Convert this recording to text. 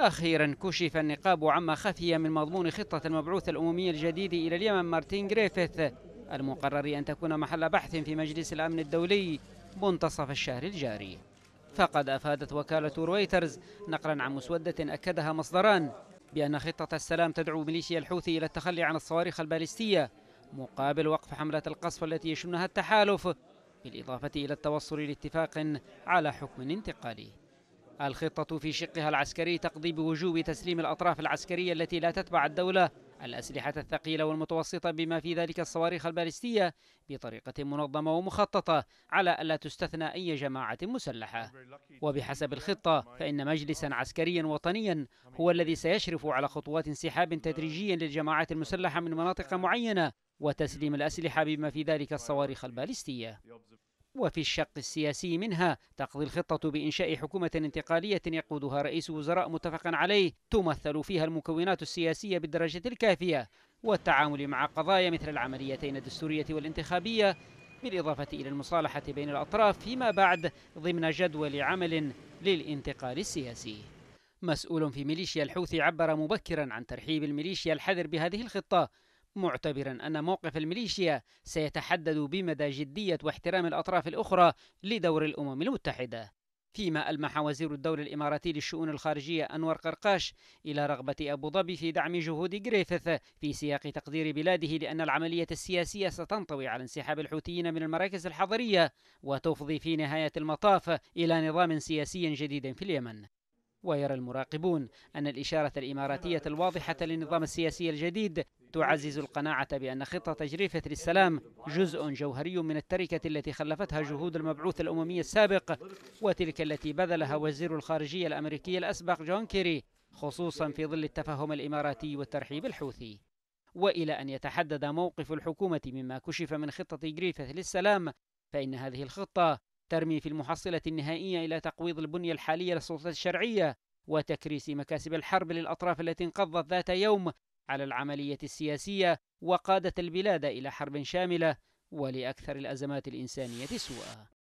أخيرا كشف النقاب عما خفي من مضمون خطة المبعوث الأممي الجديد إلى اليمن مارتين جريفيث المقرر أن تكون محل بحث في مجلس الأمن الدولي منتصف الشهر الجاري فقد أفادت وكالة رويترز نقلا عن مسودة أكدها مصدران بأن خطة السلام تدعو ميليشيا الحوثي إلى التخلي عن الصواريخ البالستية مقابل وقف حملة القصف التي يشنها التحالف بالإضافة إلى التوصل لاتفاق على حكم انتقالي الخطة في شقها العسكري تقضي بوجوب تسليم الأطراف العسكرية التي لا تتبع الدولة الأسلحة الثقيلة والمتوسطة بما في ذلك الصواريخ البالستية بطريقة منظمة ومخططة على ألا تستثنى أي جماعة مسلحة وبحسب الخطة فإن مجلسا عسكريا وطنيا هو الذي سيشرف على خطوات انسحاب تدريجي للجماعات المسلحة من مناطق معينة وتسليم الأسلحة بما في ذلك الصواريخ البالستية وفي الشق السياسي منها تقضي الخطة بإنشاء حكومة انتقالية يقودها رئيس وزراء متفقا عليه تمثل فيها المكونات السياسية بالدرجة الكافية والتعامل مع قضايا مثل العمليتين الدستورية والانتخابية بالإضافة إلى المصالحة بين الأطراف فيما بعد ضمن جدول عمل للانتقال السياسي مسؤول في ميليشيا الحوثي عبر مبكرا عن ترحيب الميليشيا الحذر بهذه الخطة معتبرا أن موقف الميليشيا سيتحدد بمدى جدية واحترام الأطراف الأخرى لدور الأمم المتحدة فيما ألمح وزير الدولة الإماراتي للشؤون الخارجية أنور قرقاش إلى رغبة أبو ظبي في دعم جهود جريفيث في سياق تقدير بلاده لأن العملية السياسية ستنطوي على انسحاب الحوثيين من المراكز الحضرية وتفضي في نهاية المطاف إلى نظام سياسي جديد في اليمن ويرى المراقبون أن الإشارة الإماراتية الواضحة للنظام السياسي الجديد تعزز القناعة بأن خطة تجريفة للسلام جزء جوهري من التركة التي خلفتها جهود المبعوث الأممي السابق وتلك التي بذلها وزير الخارجية الأمريكي الأسبق جون كيري خصوصا في ظل التفاهم الإماراتي والترحيب الحوثي وإلى أن يتحدد موقف الحكومة مما كشف من خطة جريفة للسلام فإن هذه الخطة ترمي في المحصلة النهائية إلى تقويض البنية الحالية للسلطات الشرعية وتكريس مكاسب الحرب للأطراف التي انقضت ذات يوم على العملية السياسية وقادت البلاد إلى حرب شاملة ولأكثر الأزمات الإنسانية سوءا